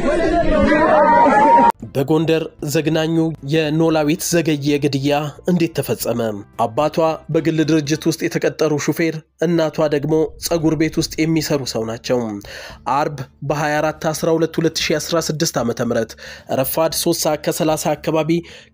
Voilà. በጎንደር ዘግናኙ የኖላዊት ዘገየ ግድያ እንዴት ተፈጸመ? አባቷ በግል ድርጅት ውስጥ የተቀጠሩ ሹፌር፣ እናቷ ደግሞ ጸጉር ቤት ውስጥ የሚሰሩ ሰው ናቸው። አርብ በ24 12 2016 ዓ ም ረፋድ 3 ሰዓት ከ30 አካባቢ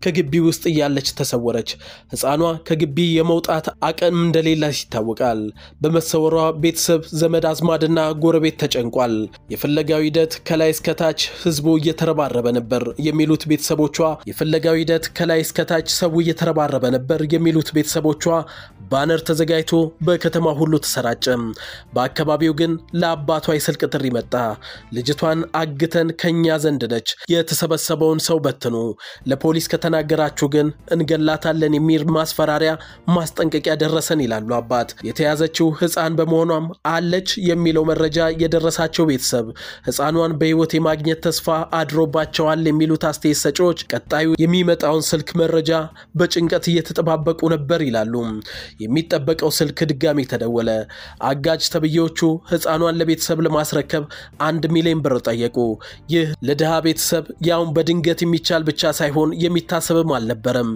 ከግቢ ውስጥ እያለች ተሰወረች። ሕፃኗ ከግቢ የመውጣት አቅም እንደሌላት ይታወቃል። በመሰወሯ ቤተሰብ፣ ዘመድ አዝማድና ጎረቤት ተጨንቋል። የፍለጋው ሂደት ከላይ እስከታች ህዝቡ እየተረባረበ ነበር የሚሉት ቤተሰቦቿ የፍለጋው ሂደት ከላይ እስከታች ሰው እየተረባረበ ነበር የሚሉት ቤተሰቦቿ ባነር ተዘጋጅቶ በከተማ ሁሉ ተሰራጨ። በአካባቢው ግን ለአባቷ የስልክ ጥሪ መጣ። ልጅቷን አግተን ከኛ ዘንድ ነች፣ የተሰበሰበውን ሰው በትኑ፣ ለፖሊስ ከተናገራችሁ ግን እንገላታለን የሚል ማስፈራሪያ ማስጠንቀቂያ ደረሰን ይላሉ አባት። የተያዘችው ሕፃን በመሆኗም አለች የሚለው መረጃ የደረሳቸው ቤተሰብ ሕፃኗን በሕይወት የማግኘት ተስፋ አድሮባቸዋል የሚሉት የሚሉት አስተያየት ሰጪዎች ቀጣዩ የሚመጣውን ስልክ መረጃ በጭንቀት እየተጠባበቁ ነበር ይላሉ። የሚጠበቀው ስልክ ድጋሚ ተደወለ። አጋጅ ተብዬዎቹ ህፃኗን ለቤተሰብ ለማስረከብ አንድ ሚሊዮን ብር ጠየቁ። ይህ ለድሃ ቤተሰብ ያውን በድንገት የሚቻል ብቻ ሳይሆን የሚታሰብም አልነበረም።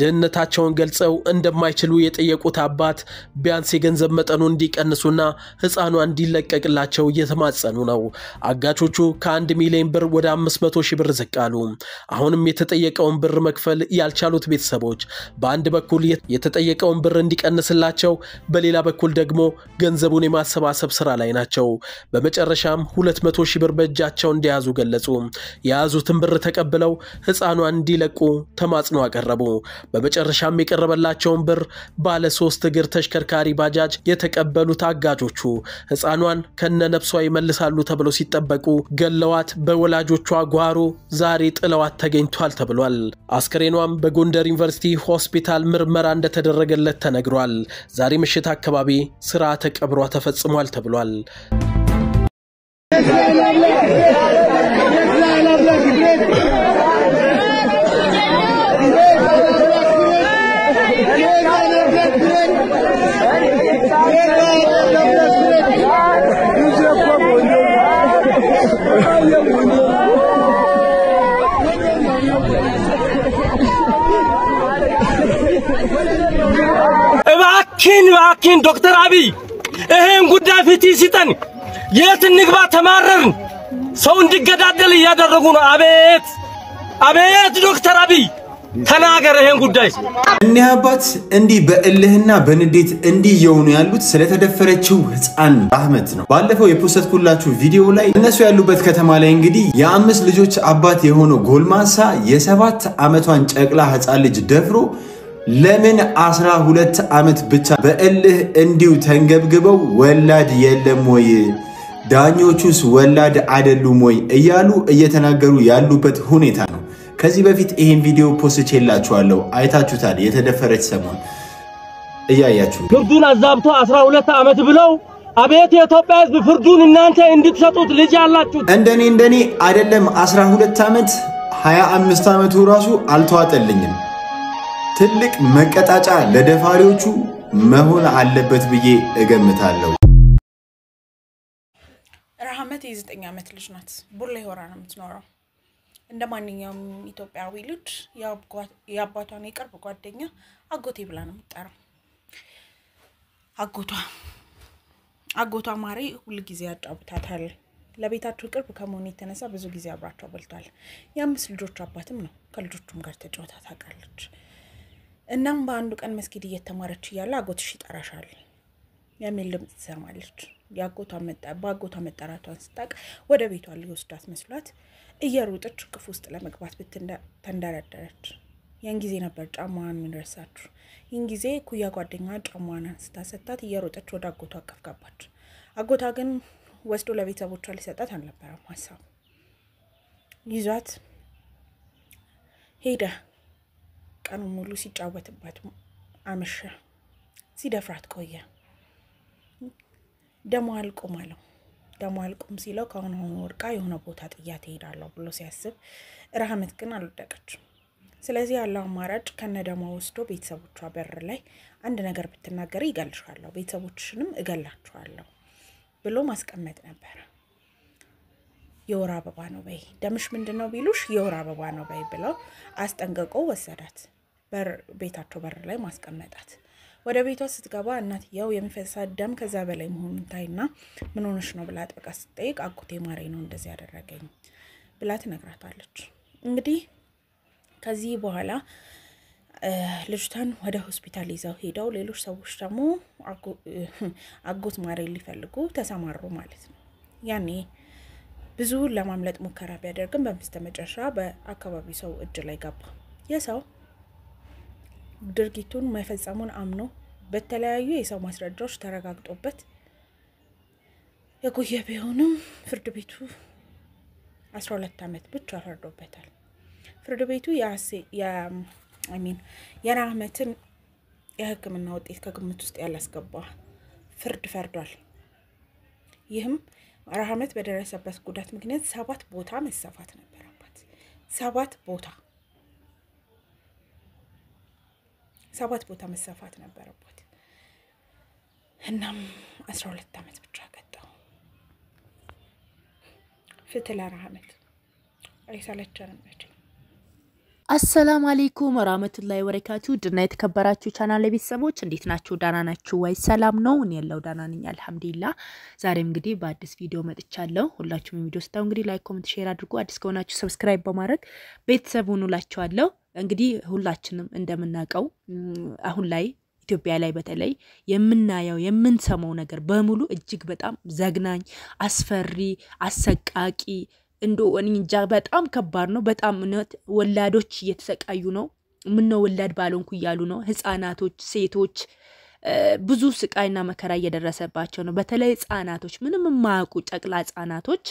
ድህነታቸውን ገልጸው እንደማይችሉ የጠየቁት አባት ቢያንስ የገንዘብ መጠኑ እንዲቀንሱና ህፃኗ እንዲለቀቅላቸው እየተማጸኑ ነው። አጋቾቹ ከአንድ ሚሊዮን ብር ወደ 500 ሺህ ብር ዝቅ አሉ። አሁንም የተጠየቀውን ብር መክፈል ያልቻሉት ቤተሰቦች በአንድ በኩል የተጠየቀውን ብር እንዲቀንስላቸው፣ በሌላ በኩል ደግሞ ገንዘቡን የማሰባሰብ ስራ ላይ ናቸው። በመጨረሻም ሁለት ሺህ ብር በእጃቸው እንደያዙ ገለጹ። የያዙትን ብር ተቀብለው ህፃኗን እንዲለቁ ተማጽኖ አቀረቡ። በመጨረሻም የቀረበላቸውን ብር ባለ ሶስት እግር ተሽከርካሪ ባጃጅ የተቀበሉት አጋጆቹ ህፃኗን ከነ ነፍሷ ይመልሳሉ ተብለው ሲጠበቁ ገለዋት በወላጆቿ ጓሮ ዛሬ ጥለዋት ተገኝቷል ተብሏል። አስከሬኗም በጎንደር ዩኒቨርሲቲ ሆስፒታል ምርመራ እንደተደረገለት ተነግሯል። ዛሬ ምሽት አካባቢ ስርዓተ ቀብሯ ተፈጽሟል ተብሏል። እባክህን ዶክተር አብይ ይሄን ጉዳይ ፍትህ ሲጠን የት እንግባ? ተማረርን። ሰው እንዲገዳደል እያደረጉ ነው። አቤት አቤት! ዶክተር አብይ ተናገር ይሄን ጉዳይ። እኒህ አባት እንዲህ በእልህና በንዴት እንዲህ የሆኑ ያሉት ስለተደፈረችው ህፃን ራህመት ነው። ባለፈው የፖስትኩላችሁ ቪዲዮ ላይ እነሱ ያሉበት ከተማ ላይ እንግዲህ የአምስት ልጆች አባት የሆነው ጎልማሳ የሰባት ዓመቷን ጨቅላ ህፃን ልጅ ደፍሮ ለምን አስራ ሁለት ዓመት ብቻ በእልህ እንዲሁ ተንገብግበው ወላድ የለም ወይ ዳኞቹስ ወላድ አይደሉም ወይ እያሉ እየተናገሩ ያሉበት ሁኔታ ነው። ከዚህ በፊት ይህን ቪዲዮ ፖስት የላችኋለሁ፣ አይታችሁታል። የተደፈረች ሰሞን እያያችሁ ፍርዱን አዛብቶ 12 ዓመት ብለው አቤት የኢትዮጵያ ሕዝብ ፍርዱን እናንተ እንድትሰጡት ልጅ ያላችሁ እንደኔ እንደኔ አይደለም 12 ዓመት 25 ዓመቱ ራሱ አልተዋጠልኝም። ትልቅ መቀጣጫ ለደፋሪዎቹ መሆን አለበት ብዬ እገምታለሁ። ረሃመት የዘጠኝ ዓመት ልጅ ናት። ቡሌ ሆራ ነው የምትኖረው። እንደ ማንኛውም ኢትዮጵያዊ ልጅ የአባቷን የቅርብ ጓደኛ አጎቴ ብላ ነው የምጠራው። አጎቷ አጎቷ ማሬ ሁል ጊዜ ያጫውታታል። ለቤታቸው ቅርብ ከመሆኑ የተነሳ ብዙ ጊዜ አብራቸው በልቷል። የአምስት ልጆች አባትም ነው። ከልጆቹም ጋር ተጫውታ ታውቃለች። እናም በአንዱ ቀን መስጊድ እየተማረች እያለ አጎትሽ ይጠራሻል የሚል ድምፅ ትሰማለች። በአጎቷ መጠራቷን ስታቅ ወደ ቤቷ ሊወስዳት መስሏት እየሮጠች ቅፍ ውስጥ ለመግባት ተንደረደረች። ያን ጊዜ ነበር ጫማዋን የምንረሳችሁ። ይህን ጊዜ ኩያ ጓደኛ ጫማዋን አንስታ ሰታት እየሮጠች ወደ አጎቷ አቀፍ ገባች። አጎቷ ግን ወስዶ ለቤተሰቦቿ ሊሰጣት አልነበረም ሀሳብ ይዟት ሄደ። ቀኑ ሙሉ ሲጫወትበት አመሸ። ሲደፍራት ቆየ። ደሞ አልቁም አለው። ደሞ አልቁም ሲለው ከአሁን አሁን ወድቃ የሆነ ቦታ ጥያ ትሄዳለሁ ብሎ ሲያስብ ረሃመት ግን አልወደቀችም። ስለዚህ ያለው አማራጭ ከነ ደሞ ወስዶ ቤተሰቦቿ በር ላይ አንድ ነገር ብትናገር ይገልሻለሁ፣ ቤተሰቦችንም እገላችኋለሁ ብሎ ማስቀመጥ ነበረ። የወር አበባ ነው በይ፣ ደምሽ ምንድን ነው ቢሉሽ የወር አበባ ነው በይ ብለው አስጠንቅቆ ወሰዳት። ቤታቸው በር ላይ ማስቀመጣት። ወደ ቤቷ ስትገባ እናትየው የሚፈሳ ደም ከዛ በላይ መሆኑን ታይና ምን ሆነሽ ነው ብላ ጥብቃ ስትጠይቅ አጎቴ ማሬ ነው እንደዚህ ያደረገኝ ብላ ትነግራታለች። እንግዲህ ከዚህ በኋላ ልጅቷን ወደ ሆስፒታል ይዘው ሄደው ሌሎች ሰዎች ደግሞ አጎት ማሬ ሊፈልጉ ተሰማሩ ማለት ነው። ያኔ ብዙ ለማምለጥ ሙከራ ቢያደርግም መጨረሻ በአካባቢው ሰው እጅ ላይ ገባ። የሰው ድርጊቱን መፈጸሙን አምኖ በተለያዩ የሰው ማስረጃዎች ተረጋግጦበት የቆየ ቢሆንም ፍርድ ቤቱ ሁለት ዓመት ብቻ ፈርዶበታል። ፍርድ ቤቱ ሚን የናመትን የሕክምና ውጤት ከግምት ውስጥ ያላስገባ ፍርድ ፈርዷል። ይህም ራህመት በደረሰበት ጉዳት ምክንያት ሰባት ቦታ መሰፋት ነበረባት። ሰባት ቦታ ሰባት ቦታ መሰፋት ነበረበት። እናም አስራ ሁለት ዓመት ብቻ ቀጣው። ፍትህ ለራህመት አይሰለቸንም መቼም። አሰላም አሌይኩም ወራህመቱላሂ ወበረካቱ ድና የተከበራችሁ ቻናል ቤተሰቦች እንዴት ናችሁ? ዳና ናችሁ ወይ? ሰላም ነው? እኔ ያለው ዳና ነኝ አልሐምዱሊላ። ዛሬም እንግዲህ በአዲስ ቪዲዮ መጥቻለሁ። ሁላችሁም ቪዲዮ ስታው እንግዲህ ላይክ፣ ኮመንት፣ ሼር አድርጉ። አዲስ ከሆናችሁ ሰብስክራይብ በማድረግ ቤተሰብ ሁኑላችኋለሁ። እንግዲህ ሁላችንም እንደምናውቀው አሁን ላይ ኢትዮጵያ ላይ በተለይ የምናየው የምንሰማው ነገር በሙሉ እጅግ በጣም ዘግናኝ፣ አስፈሪ፣ አሰቃቂ እንዶ እንጃ በጣም ከባድ ነው። በጣም እውነት ወላዶች እየተሰቃዩ ነው። ምነው ወላድ ባልሆንኩ እያሉ ነው። ህጻናቶች፣ ሴቶች ብዙ ስቃይና መከራ እየደረሰባቸው ነው። በተለይ ህጻናቶች፣ ምንም የማያውቁ ጨቅላ ህጻናቶች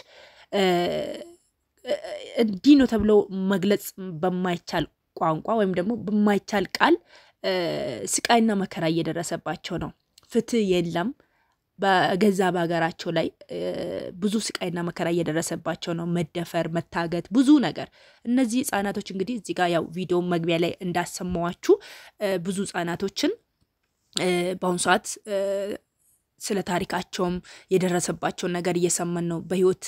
እንዲህ ነው ተብለው መግለጽ በማይቻል ቋንቋ ወይም ደግሞ በማይቻል ቃል ስቃይና መከራ እየደረሰባቸው ነው። ፍትህ የለም። በገዛ በሀገራቸው ላይ ብዙ ስቃይና መከራ እየደረሰባቸው ነው። መደፈር፣ መታገት፣ ብዙ ነገር። እነዚህ ህጻናቶች እንግዲህ እዚህ ጋር ያው ቪዲዮ መግቢያ ላይ እንዳሰማዋችሁ ብዙ ህጻናቶችን በአሁኑ ሰዓት ስለ ታሪካቸውም የደረሰባቸውን ነገር እየሰማን ነው። በህይወት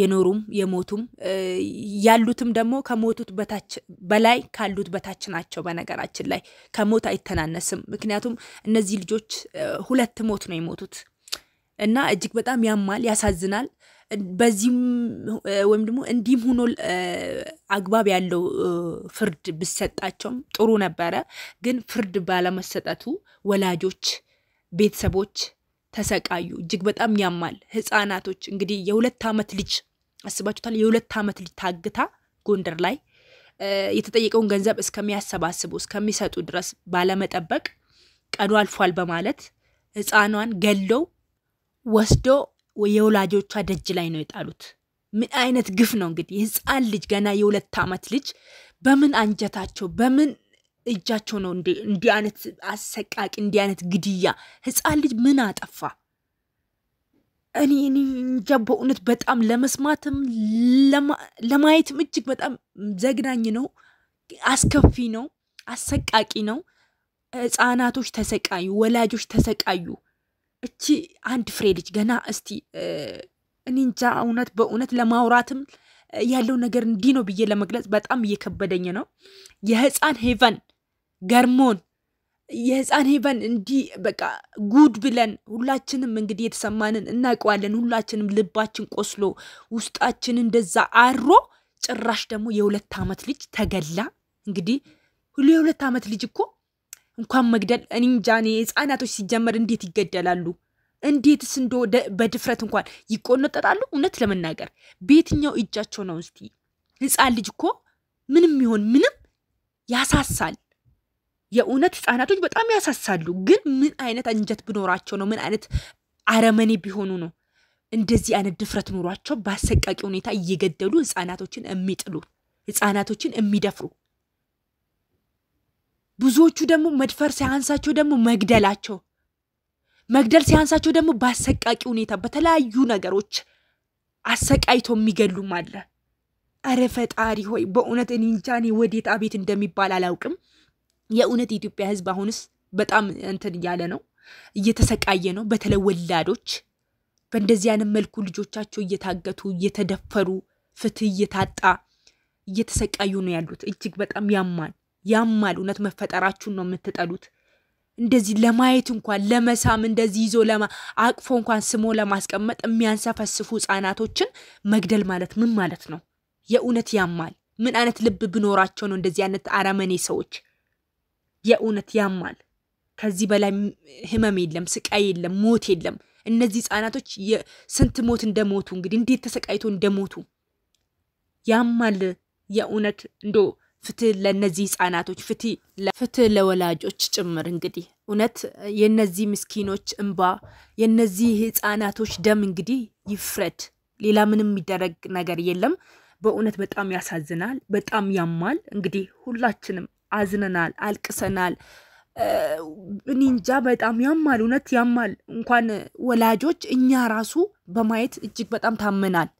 የኖሩም የሞቱም ያሉትም ደግሞ ከሞቱት በታች በላይ ካሉት በታች ናቸው። በነገራችን ላይ ከሞት አይተናነስም። ምክንያቱም እነዚህ ልጆች ሁለት ሞት ነው የሞቱት እና እጅግ በጣም ያማል፣ ያሳዝናል። በዚህም ወይም ደግሞ እንዲህም ሆኖ አግባብ ያለው ፍርድ ብሰጣቸውም ጥሩ ነበረ። ግን ፍርድ ባለመሰጠቱ ወላጆች ቤተሰቦች ተሰቃዩ። እጅግ በጣም ያማል። ህፃናቶች እንግዲህ የሁለት ዓመት ልጅ አስባችሁታል። የሁለት ዓመት ልጅ ታግታ ጎንደር ላይ የተጠየቀውን ገንዘብ እስከሚያሰባስቡ እስከሚሰጡ ድረስ ባለመጠበቅ ቀኑ አልፏል በማለት ህፃኗን ገለው ወስዶ የወላጆቿ ደጅ ላይ ነው የጣሉት። ምን አይነት ግፍ ነው እንግዲህ! ህፃን ልጅ ገና የሁለት ዓመት ልጅ በምን አንጀታቸው በምን እጃቸው ነው እንዲህ አይነት አሰቃቂ እንዲህ አይነት ግድያ ህፃን ልጅ ምን አጠፋ? እኔ እንጃ በእውነት በጣም ለመስማትም ለማየትም እጅግ በጣም ዘግናኝ ነው፣ አስከፊ ነው፣ አሰቃቂ ነው። ህፃናቶች ተሰቃዩ፣ ወላጆች ተሰቃዩ። እቺ አንድ ፍሬ ልጅ ገና እስቲ እኔ እንጃ እውነት በእውነት ለማውራትም ያለው ነገር እንዲህ ነው ብዬ ለመግለጽ በጣም እየከበደኝ ነው። የህፃን ሄቨን ገርሞን የህፃን ሄቨን እንዲህ በቃ ጉድ ብለን ሁላችንም እንግዲህ የተሰማንን እናውቀዋለን። ሁላችንም ልባችን ቆስሎ ውስጣችን እንደዛ አድሮ ጭራሽ ደግሞ የሁለት ዓመት ልጅ ተገላ። እንግዲህ ሁሉ የሁለት ዓመት ልጅ እኮ እንኳን መግደል እኔ እንጃ። እኔ ህፃናቶች ሲጀመር እንዴት ይገደላሉ? እንዴትስ እንደ በድፍረት እንኳን ይቆነጠጣሉ? እውነት ለመናገር በየትኛው እጃቸው ነው? እስቲ ህፃን ልጅ እኮ ምንም ይሆን ምንም ያሳሳል። የእውነት ህፃናቶች በጣም ያሳሳሉ። ግን ምን አይነት አንጀት ብኖራቸው ነው? ምን አይነት አረመኔ ቢሆኑ ነው እንደዚህ አይነት ድፍረት ኖሯቸው በአሰቃቂ ሁኔታ እየገደሉ ህፃናቶችን የሚጥሉ ህፃናቶችን የሚደፍሩ ብዙዎቹ ደግሞ መድፈር ሳያንሳቸው ደግሞ መግደላቸው መግደል ሲያንሳቸው ደግሞ በአሰቃቂ ሁኔታ በተለያዩ ነገሮች አሰቃይቶ የሚገሉም አለ። እረ ፈጣሪ ሆይ በእውነት እኔ እንጃ እኔ ወዴት አቤት እንደሚባል አላውቅም። የእውነት የኢትዮጵያ ሕዝብ አሁንስ በጣም እንትን እያለ ነው፣ እየተሰቃየ ነው። በተለይ ወላዶች በእንደዚህ አይነት መልኩ ልጆቻቸው እየታገቱ እየተደፈሩ ፍትህ እየታጣ እየተሰቃዩ ነው ያሉት። እጅግ በጣም ያማል ያማል። እውነት መፈጠራችሁን ነው የምትጠሉት። እንደዚህ ለማየት እንኳን ለመሳም እንደዚህ ይዞ አቅፎ እንኳን ስሞ ለማስቀመጥ የሚያንሰፈስፉ ህጻናቶችን መግደል ማለት ምን ማለት ነው? የእውነት ያማል። ምን አይነት ልብ ብኖራቸው ነው እንደዚህ አይነት አረመኔ ሰዎች? የእውነት ያማል። ከዚህ በላይ ህመም የለም፣ ስቃይ የለም፣ ሞት የለም። እነዚህ ህጻናቶች ስንት ሞት እንደሞቱ እንግዲህ እንዴት ተሰቃይቶ እንደሞቱ ያማል። የእውነት እንዶ ፍትህ ለእነዚህ ህጻናቶች፣ ፍትህ ለወላጆች ጭምር እንግዲህ እውነት የነዚህ ምስኪኖች እንባ የነዚህ ህጻናቶች ደም እንግዲህ ይፍረድ። ሌላ ምንም የሚደረግ ነገር የለም። በእውነት በጣም ያሳዝናል፣ በጣም ያማል። እንግዲህ ሁላችንም አዝነናል፣ አልቅሰናል። እኔ እንጃ በጣም ያማል፣ እውነት ያማል። እንኳን ወላጆች እኛ ራሱ በማየት እጅግ በጣም ታመናል።